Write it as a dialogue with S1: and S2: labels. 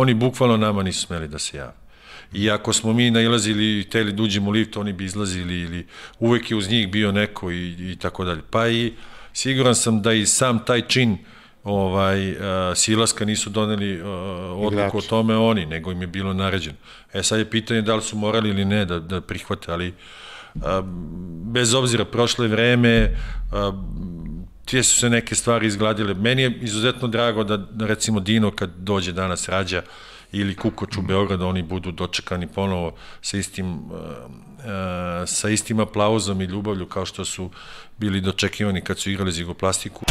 S1: Oni bukvalno nama nisu smeli da se jave. I ako smo mi nailazili i teli da uđemo u lift, oni bi izlazili ili uvek je uz njih bio neko i, i tako dalje. Pa i siguran sam da i sam taj čin uh, ovaj, uh, Silaska nisu doneli uh, odluku o tome oni, nego im je bilo naređeno. E sad je pitanje da li su morali ili ne da, da prihvate, ali uh, bez obzira prošle vreme, uh, tije su se neke stvari izgladile. Meni je izuzetno drago da, da recimo Dino kad dođe danas rađa ili Kukoč u Beogradu, oni budu dočekani ponovo sa istim, sa istim aplauzom i ljubavlju kao što su bili dočekivani kad su igrali za Jugoplastiku.